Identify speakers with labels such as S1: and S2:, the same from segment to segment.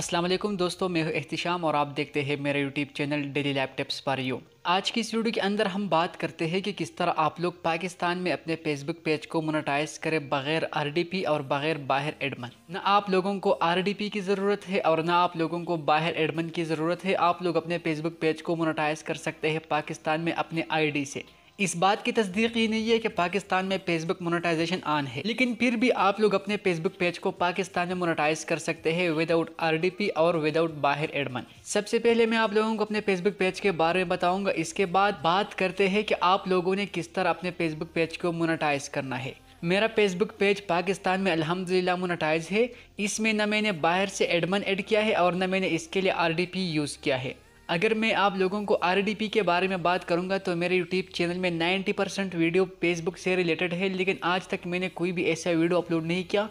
S1: अस्सलाम वालेकुम दोस्तों मैं हूं एहतिशाम और आप देखते हैं मेरा YouTube channel Daily Lap Tips पर यू आज की इस वीडियो के अंदर हम बात करते हैं कि किस तरह आप लोग पाकिस्तान में अपने फेसबुक पेज को मोनेटाइज करें बगैर पी और बगैर बाहर एडमन ना आप लोगों को पी की ज़रूरत है और ना आप लोगों को बाहर एडमन की ज़रूरत है आप लोग अपने फेसबुक पेज को मोनेटाइज कर सकते हैं पाकिस्तान में अपने आई से इस बात की तस्दीक ही नहीं है कि पाकिस्तान में फेसबुक मोनेटाइजेशन आन है लेकिन फिर भी आप लोग अपने फेसबुक पेज को पाकिस्तान में मोनेटाइज कर सकते हैं विदाउट आरडीपी और विदाउट बाहर एडमन सबसे पहले मैं आप लोगों को अपने फेसबुक पेज के बारे में बताऊंगा इसके बाद बात करते हैं कि आप लोगों ने किस तरह अपने फेसबुक पेज को मोनेटाइज करना है मेरा फेसबुक पेज पाकिस्तान में अल्हम्दुलिल्लाह मोनेटाइज है इसमें न मैंने बाहर से एडमन ऐड किया है और न मैंने इसके लिए पी यूज़ किया है अगर मैं आप लोगों को आर के बारे में बात करूँगा तो मेरे यूट्यूब चैनल में 90 परसेंट वीडियो फेसबुक से रिलेटेड है लेकिन आज तक मैंने कोई भी ऐसा वीडियो अपलोड नहीं किया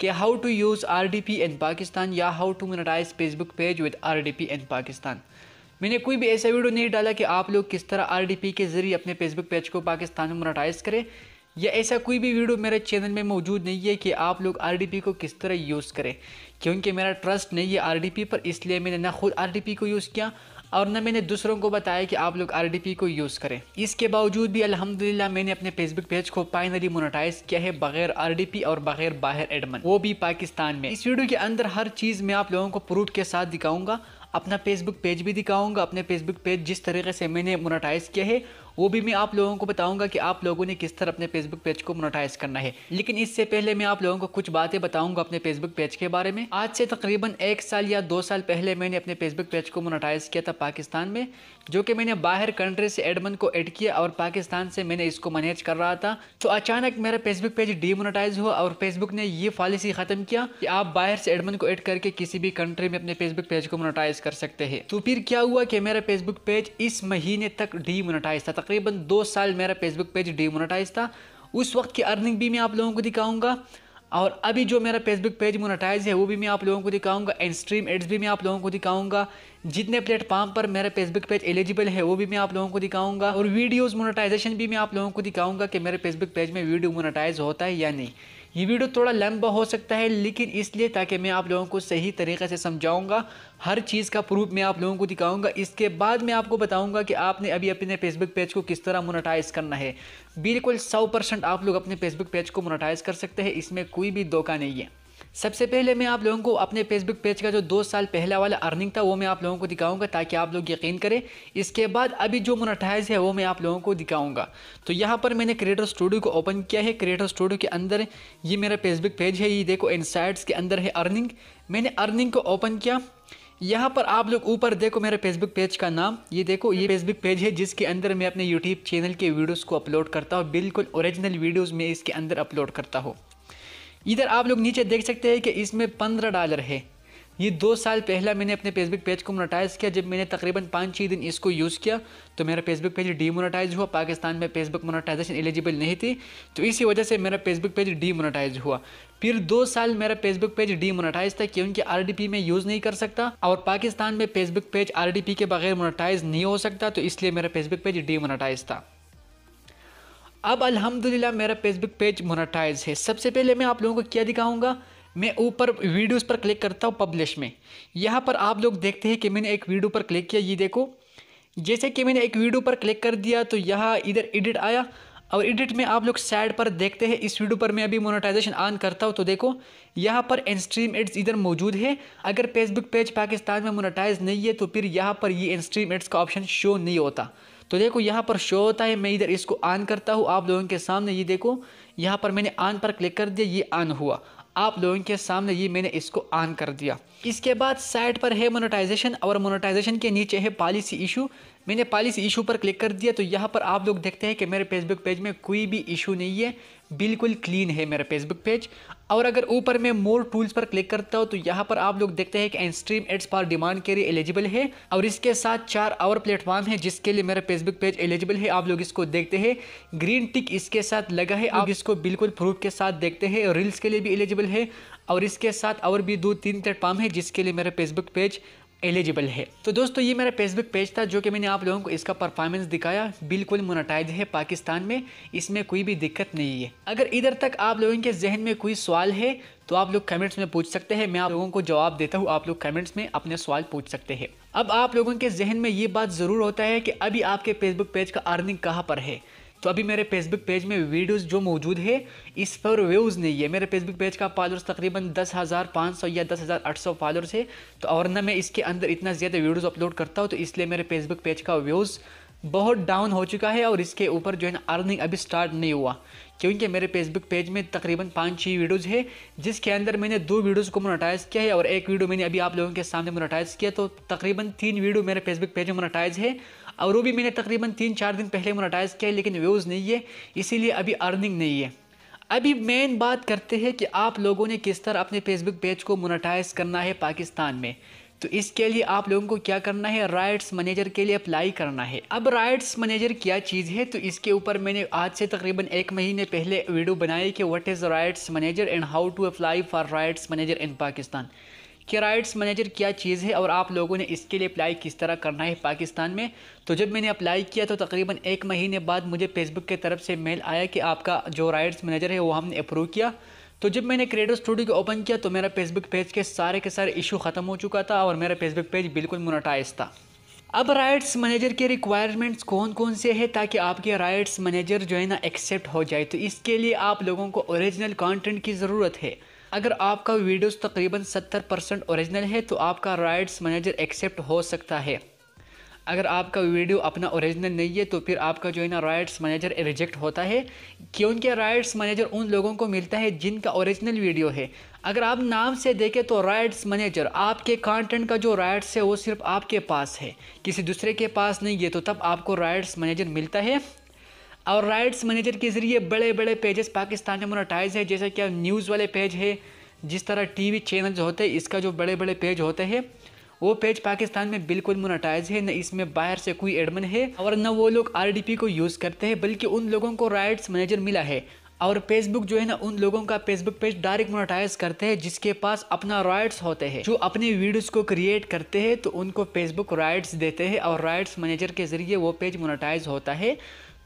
S1: कि how to use R D P in Pakistan या how to monetize Facebook page with R D P in Pakistan मैंने कोई भी ऐसा वीडियो नहीं डाला कि आप लोग किस तरह आर डी पी के ज़रिए अपने फेसबुक पेज को पाकिस्तान में मोनेटाइज करें या ऐसा कोई भी वीडियो मेरे चैनल में मौजूद नहीं है कि आप लोग आर डी पी को किस तरह यूज़ करें क्योंकि मेरा ट्रस्ट नहीं है आर पर इसलिए मैंने ना खुद आर को यूज़ किया और ना मैंने दूसरों को बताया कि आप लोग आर को यूज़ करें इसके बावजूद भी अल्हम्दुलिल्लाह मैंने अपने फेसबुक पेज को फाइनली मोनेटाइज किया है बगैर आर और बगैर बाहर एडमन वो भी पाकिस्तान में इस वीडियो के अंदर हर चीज़ मैं आप लोगों को प्रूफ के साथ दिखाऊंगा अपना फेसबुक पेज भी दिखाऊंगा अपने फेसबुक पेज जिस तरीके से मैंने मोनेटाइज किया है वो भी मैं आप लोगों को बताऊंगा कि आप लोगों ने किस तरह अपने फेसबुक पेज को मोनोटाइज करना है लेकिन इससे पहले मैं आप लोगों को कुछ बातें बताऊंगा अपने फेसबुक पेज के बारे में आज से तकरीबन एक साल या दो साल पहले मैंने अपने फेसबुक पेज को मोनोटाइज किया था पाकिस्तान में जो कि मैंने बाहर कंट्री से एडमन को एड किया और पाकिस्तान से मैंने इसको मैनेज कर रहा था तो अचानक मेरा फेसबुक पेज डीमोनोटाइज हुआ और फेसबुक ने ये पॉलिसी ख़त्म किया कि आप बाहर से एडमन को एड करके किसी भी कंट्री में अपने फेसबुक पेज को मोनोटाइज कर सकते हैं तो फिर क्या हुआ कि मेरा फेसबुक पेज इस महीने तक डीमोनोटाइज था तकरीबन दो साल मेरा फेसबुक पेज डीमोनेटाइज था उस वक्त की अर्निंग भी मैं आप लोगों को दिखाऊंगा और अभी जो मेरा फेसबुक पेज मोनेटाइज है वो भी मैं आप लोगों को दिखाऊंगा एंड स्ट्रीम एड्स भी मैं आप लोगों को दिखाऊंगा जितने प्लेटफॉर्म पर मेरा फेसबुक पेज एलिजिबल है वो भी मैं आप लोगों को दिखाऊंगा और वीडियोस मोनेटाइजेशन भी मैं आप लोगों को दिखाऊंगा कि मेरे फेसबुक पेज में वीडियो मोनेटाइज होता है या नहीं ये वीडियो थोड़ा लंबा हो सकता है लेकिन इसलिए ताकि मैं आप लोगों को सही तरीके से समझाऊंगा हर चीज़ का प्रूफ मैं आप लोगों को दिखाऊंगा इसके बाद मैं आपको बताऊंगा कि आपने अभी अपने फेसबुक पेज को किस तरह मोनेटाइज करना है बिल्कुल सौ परसेंट आप लोग अपने फेसबुक पेज को मोनेटाइज कर सकते हैं इसमें कोई भी धोखा नहीं है सबसे पहले मैं आप लोगों को अपने फेसबुक पेज का जो दो साल पहला वाला अर्निंग था वो मैं आप लोगों को दिखाऊंगा ताकि आप लोग यकीन करें इसके बाद अभी जो मोनेटाइज है वो मैं आप लोगों को दिखाऊंगा तो यहाँ पर मैंने क्रिएटर स्टूडियो को ओपन किया है क्रिएटर स्टूडियो के अंदर ये मेरा फेसबुक पेज है ये देखो इनसाइट्स के अंदर है अर्निंग मैंने अर्निंग को ओपन किया यहाँ पर आप लोग ऊपर देखो मेरे फेसबुक पेज का नाम ये देखो ये फेसबुक पेज है जिसके अंदर मैं अपने यूट्यूब चैनल के वीडियोस को अपलोड करता हूँ बिल्कुल ओरिजिनल वीडियोस मैं इसके अंदर अपलोड करता हूँ इधर आप लोग नीचे देख सकते हैं कि इसमें पंद्रह डॉलर है ये दो साल पहला मैंने अपने फेसबुक पेज को मोनेटाइज़ किया जब मैंने तकरीबन पाँच छः दिन इसको यूज़ किया तो मेरा फेसबुक पेज डीमोनेटाइज हुआ पाकिस्तान में फेसबुक मोनेटाइजेशन एलिजिबल नहीं थी तो इसी वजह से मेरा फेसबुक पेज डीमोनेटाइज हुआ फिर दो साल मेरा फेसबुक पेज डीमोनेटाइज था क्योंकि पी में यूज़ नहीं कर सकता और पाकिस्तान में फेसबुक पेज पी के बगैर मोनेटाइज नहीं हो सकता तो इसलिए मेरा फेसबुक पेज डीमोनेटाइज था अब अल्हम्दुलिल्लाह मेरा फेसबुक पेज मोनेटाइज है सबसे पहले मैं आप लोगों को क्या दिखाऊंगा मैं ऊपर वीडियोस पर क्लिक करता हूँ पब्लिश में यहाँ पर आप लोग देखते हैं कि मैंने एक वीडियो पर क्लिक किया ये देखो जैसे कि मैंने एक वीडियो पर क्लिक कर दिया तो यहाँ इधर एडिट आया और एडिट में आप लोग साइड पर देखते हैं इस वीडियो पर मैं अभी मोनेटाइजेशन ऑन करता हूँ तो देखो यहाँ पर इंस्ट्रीम एड्स इधर मौजूद है अगर फेसबुक पेज पाकिस्तान में मोनेटाइज नहीं है तो फिर यहाँ पर ये इंस्ट्रीम एड्स का ऑप्शन शो नहीं होता तो देखो यहाँ पर शो होता है मैं इधर इसको ऑन करता हूँ आप लोगों के सामने ये देखो यहाँ पर मैंने ऑन पर क्लिक कर दिया ये ऑन हुआ आप लोगों के सामने ये मैंने इसको ऑन कर दिया इसके बाद साइट पर है मोनेटाइजेशन और मोनेटाइजेशन के नीचे है पॉलिसी इशू मैंने पॉलिसी इशू पर क्लिक कर दिया तो यहाँ पर आप लोग देखते हैं कि मेरे फेसबुक पेज में कोई भी इशू नहीं है बिल्कुल क्लीन है मेरा फेसबुक पेज और अगर ऊपर मैं मोर टूल्स पर क्लिक करता हूँ तो यहाँ पर आप लोग देखते हैं कि स्ट्रीम एड्स फॉर डिमांड के लिए एलिजिबल है और इसके साथ चार और प्लेटफॉर्म है जिसके लिए मेरा फेसबुक पेज एलिजिबल है आप लोग इसको देखते हैं ग्रीन टिक इसके साथ लगा है आप इसको बिल्कुल प्रूफ के साथ देखते हैं रील्स के लिए भी एलिजिबल है और इसके साथ और भी दो तीन प्लेटफॉर्म है जिसके लिए मेरा फेसबुक पेज एलिजिबल है तो दोस्तों ये मेरा फेसबुक पेज था जो कि मैंने आप लोगों को इसका परफॉर्मेंस दिखाया बिल्कुल मोनोटाइज है पाकिस्तान में इसमें कोई भी दिक्कत नहीं है अगर इधर तक आप लोगों के जहन में कोई सवाल है तो आप लोग कमेंट्स में पूछ सकते हैं मैं आप लोगों को जवाब देता हूँ आप लोग कमेंट्स में अपने सवाल पूछ सकते हैं अब आप लोगों के जहन में ये बात ज़रूर होता है कि अभी आपके फेसबुक पेज का अर्निंग कहाँ पर है तो अभी मेरे फेसबुक पेज में वीडियोस जो मौजूद है इस पर व्यूज़ नहीं है मेरे फेसबुक पेज का फॉलोअर्स तकरीबन दस हज़ार पाँच सौ या दस हज़ार आठ सौ फॉलोअर्स है तो और ना मैं इसके अंदर इतना ज़्यादा वीडियोज़ अपलोड करता हूँ तो इसलिए मेरे फेसबुक पेज का व्यूज़ बहुत डाउन हो चुका है और इसके ऊपर जो है ना अर्निंग अभी स्टार्ट नहीं हुआ क्योंकि मेरे फेसबुक पेज में तकरीबन पाँच छः वीडियोज़ है जिसके अंदर मैंने दो वीडियोज़ को मोनोटाइज़ किया है और एक वीडियो मैंने अभी आप लोगों के सामने मोनोटाइज़ किया तो तकरीबन तीन वीडियो मेरे फेसबुक पेज में मोनोटाइज़ है और वो भी मैंने तकरीबन तीन चार दिन पहले मोनाटाइज़ किया है लेकिन व्यूज़ नहीं है इसीलिए अभी अर्निंग नहीं है अभी मेन बात करते हैं कि आप लोगों ने किस तरह अपने फेसबुक पेज को मोनाटाइज करना है पाकिस्तान में तो इसके लिए आप लोगों को क्या करना है राइट्स मैनेजर के लिए अप्लाई करना है अब राइट्स मैनेजर क्या चीज़ है तो इसके ऊपर मैंने आज से तकरीबन एक महीने पहले वीडियो बनाई कि what is rights manager and how to apply for rights manager in Pakistan कि राइट्स मैनेजर क्या चीज़ है और आप लोगों ने इसके लिए अप्लाई किस तरह करना है पाकिस्तान में तो जब मैंने अप्लाई किया तो तकरीबन एक महीने बाद मुझे फेसबुक की तरफ से मेल आया कि आपका जो राइट्स मैनेजर है वो हमने अप्रूव किया तो जब मैंने क्रिएटर स्टूडियो को ओपन किया तो मेरा फेसबुक पेज के सारे के सारे इशू ख़त्म हो चुका था और मेरा फेसबुक पेज बिल्कुल मोनाटाइज था अब राइट्स मैनेजर के रिक्वायरमेंट्स कौन कौन से हैं ताकि आपके राइट्स मैनेजर जो है ना एक्सेप्ट हो जाए तो इसके लिए आप लोगों को ओरिजिनल कंटेंट की ज़रूरत है अगर आपका वीडियोस तकरीबन 70 परसेंट औरिजिनल है तो आपका राइट्स मैनेजर एक्सेप्ट हो सकता है अगर आपका वीडियो अपना ओरिजिनल नहीं है तो फिर आपका जो है ना राइट्स मैनेजर रिजेक्ट होता है क्योंकि राइट्स मैनेजर उन लोगों को मिलता है जिनका ओरिजिनल वीडियो है अगर आप नाम से देखें तो राइट्स मैनेजर आपके कंटेंट का जो राइट्स है वो सिर्फ आपके पास है किसी दूसरे के पास नहीं है तो तब आपको राइट्स मैनेजर मिलता है और राइट्स मैनेजर के ज़रिए बड़े बड़े पेजेस पाकिस्तान में मोनाटाइज है जैसे कि न्यूज़ वाले पेज है जिस तरह टीवी चैनल होते हैं इसका जो बड़े बड़े पेज होते हैं वो पेज पाकिस्तान में बिल्कुल मोनाटाइज़ है न इसमें बाहर से कोई एडमन है और न वो लोग पी को यूज़ करते हैं बल्कि उन लोगों को राइट्स मैनेजर मिला है और फेसबुक जो है ना उन लोगों का फेसबुक पेज डायरेक्ट मोनेटाइज करते हैं जिसके पास अपना राइट्स होते हैं जो अपने वीडियोस को क्रिएट करते हैं तो उनको फेसबुक राइट्स देते हैं और राइट्स मैनेजर के ज़रिए वो पेज मोनेटाइज होता है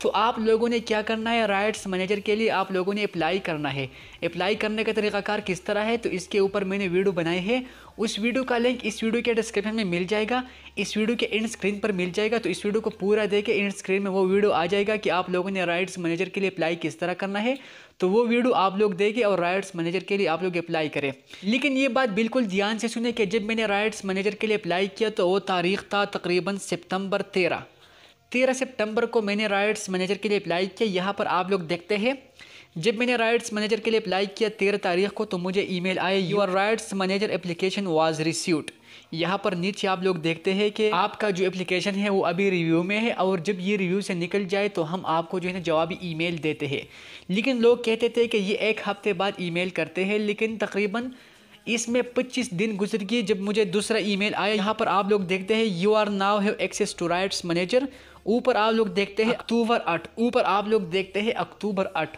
S1: तो आप लोगों ने क्या करना है राइट्स मैनेजर के लिए आप लोगों ने अप्लाई करना है अप्लाई करने का तरीकाकार किस तरह है तो इसके ऊपर मैंने वीडियो बनाई है उस वीडियो का लिंक इस वीडियो के डिस्क्रिप्शन में मिल जाएगा इस वीडियो के एंड स्क्रीन पर मिल जाएगा तो इस वीडियो को पूरा दे के एंड स्क्रीन में वो वीडियो आ जाएगा कि आप लोगों ने राइट्स मैनेजर के लिए अप्लाई किस तरह करना है तो वो वीडियो आप लोग देखें और राइट्स मैनेजर के लिए आप लोग अप्लाई करें लेकिन ये बात बिल्कुल ध्यान से सुने कि जब मैंने राइट्स मैनेजर के लिए अप्लाई किया तो वो तारीख था तकरीबन सितंबर तेरह तेरह सितंबर को मैंने राइट्स मैनेजर के लिए अप्लाई किया यहाँ पर आप लोग देखते हैं जब मैंने राइट्स मैनेजर के लिए अप्लाई किया तेरह तारीख को तो मुझे ईमेल आए our rights manager application was received यहाँ पर नीचे आप लोग देखते हैं कि आपका जो एप्लीकेशन है वो अभी रिव्यू में है और जब ये रिव्यू से निकल जाए तो हम आपको जो है ना जवाबी ईमेल देते हैं लेकिन लोग कहते थे कि ये एक हफ्ते बाद ईमेल करते हैं लेकिन तकरीबन इसमें 25 दिन गुजर गए जब मुझे दूसरा ईमेल आया यहाँ पर आप लोग देखते हैं you are now have access to rights manager ऊपर आप लोग देखते हैं अक्टूबर आठ ऊपर आप लोग देखते हैं अक्टूबर आठ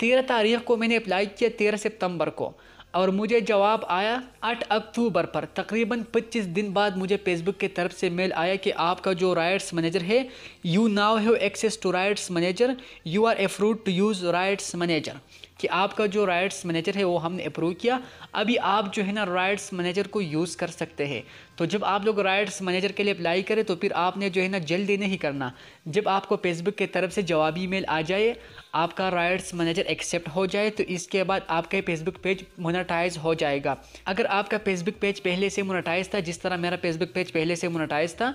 S1: तेरह तारीख को मैंने अप्लाई किया तेरह सितंबर को और मुझे जवाब आया आठ अक्टूबर पर तकरीबन पच्चीस दिन बाद मुझे फेसबुक की तरफ से मेल आया कि आपका जो राइट्स मैनेजर है you now have access to rights manager you are approve to use rights manager कि आपका जो राइट्स मैनेजर है वो हमने अप्रूव किया अभी आप जो है ना राइट्स मैनेजर को यूज़ कर सकते हैं तो जब आप लोग राइट्स मैनेजर के लिए अप्लाई करें तो फिर आपने जो है ना जल्दी नहीं करना जब आपको फेसबुक की तरफ से जवाबी मेल आ जाए आपका राइट्स मैनेजर एक्सेप्ट हो जाए तो इसके बाद आपका फेसबुक पेज मोनाटाइज हो जाएगा अगर आपका फेसबुक पेज पहले से मोनाटाइज था जिस तरह मेरा फेसबुक पेज पहले से मोनाटाइज था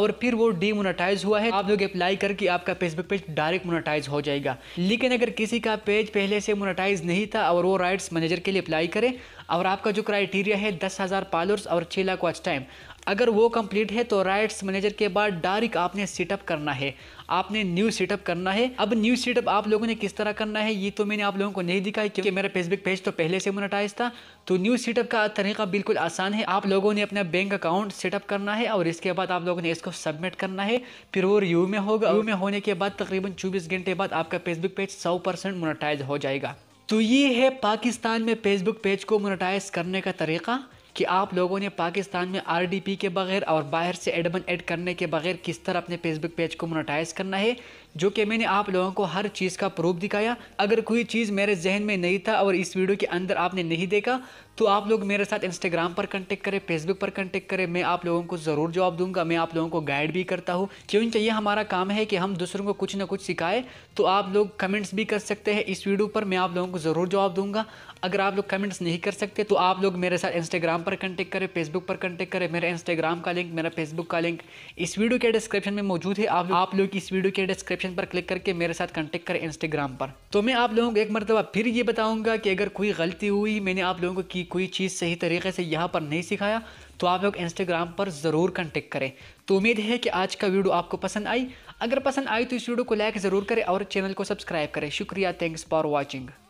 S1: और फिर वो डीमोनेटाइज हुआ है आप लोग अप्लाई करके आपका फेसबुक पेज डायरेक्ट मोनेटाइज हो जाएगा लेकिन अगर किसी का पेज पहले से मोनेटाइज नहीं था और वो राइट्स मैनेजर के लिए अप्लाई करें और आपका जो क्राइटेरिया है दस हज़ार फॉलोअर्स और छः लाख वॉच टाइम अगर वो कंप्लीट है तो राइट्स मैनेजर के बाद डायरेक्ट आपने सेटअप करना है आपने न्यू सेटअप करना है अब न्यू सेटअप आप लोगों ने किस तरह करना है ये तो मैंने आप लोगों को नहीं दिखाई क्योंकि मेरा फेसबुक पेज तो पहले से मोनेटाइज था तो न्यू सेटअप का तरीका बिल्कुल आसान है आप लोगों ने अपना बैंक अकाउंट सेटअप करना है और इसके बाद आप लोगों ने इसको सबमिट करना है फिर वो रिव्यू में होगा रिव्यू में होने के बाद तकरीबन चौबीस घंटे बाद आपका फेसबुक पेज सौ परसेंट मोनेटाइज हो जाएगा तो ये है पाकिस्तान में फेसबुक पेज को मोनेटाइज करने का तरीका कि आप लोगों ने पाकिस्तान में पी के बगैर और बाहर से एडबन ऐड करने के बगैर किस तरह अपने फेसबुक पेज को मोनोटाइज करना है जो कि मैंने आप लोगों को हर चीज़ का प्रूफ दिखाया अगर कोई चीज़ मेरे जहन में नहीं था और इस वीडियो के अंदर आपने नहीं देखा तो आप लोग मेरे साथ इंस्टाग्राम पर कंटेक्ट करें फेसबुक पर कंटेक्ट करें मैं आप लोगों को ज़रूर जवाब दूंगा मैं आप लोगों को गाइड भी करता हूँ क्योंकि ये हमारा काम है कि हम दूसरों को कुछ ना कुछ सिखाए तो आप लोग कमेंट्स भी कर सकते हैं इस वीडियो पर मैं आप लोगों को ज़रूर जवाब दूंगा अगर आप लोग कमेंट्स नहीं कर सकते तो आप लोग मेरे साथ इंस्टाग्राम पर कंटेक्ट करें फेसबुक पर कंटेक्ट करें मेरा इंस्टाग्राम का लिंक मेरा फेसबुक का लिंक इस वीडियो के डिस्क्रिप्शन में मौजूद है आप आप लोग इस वीडियो के डिस्क्रिप्शन पर क्लिक करके मेरे साथ कंटेक्ट करें इंस्टाग्राम पर तो मैं आप लोगों को एक मरतबा फिर ये बताऊँगा कि अगर कोई गलती हुई मैंने आप लोगों को की कोई चीज़ सही तरीके से यहाँ पर नहीं सिखाया तो आप लोग इंस्टाग्राम पर ज़रूर कंटेक्ट करें तो उम्मीद है कि आज का वीडियो आपको पसंद आई अगर पसंद आई तो इस वीडियो को लाइक ज़रूर करें और चैनल को सब्सक्राइब करें शुक्रिया थैंक्स फॉर वॉचिंग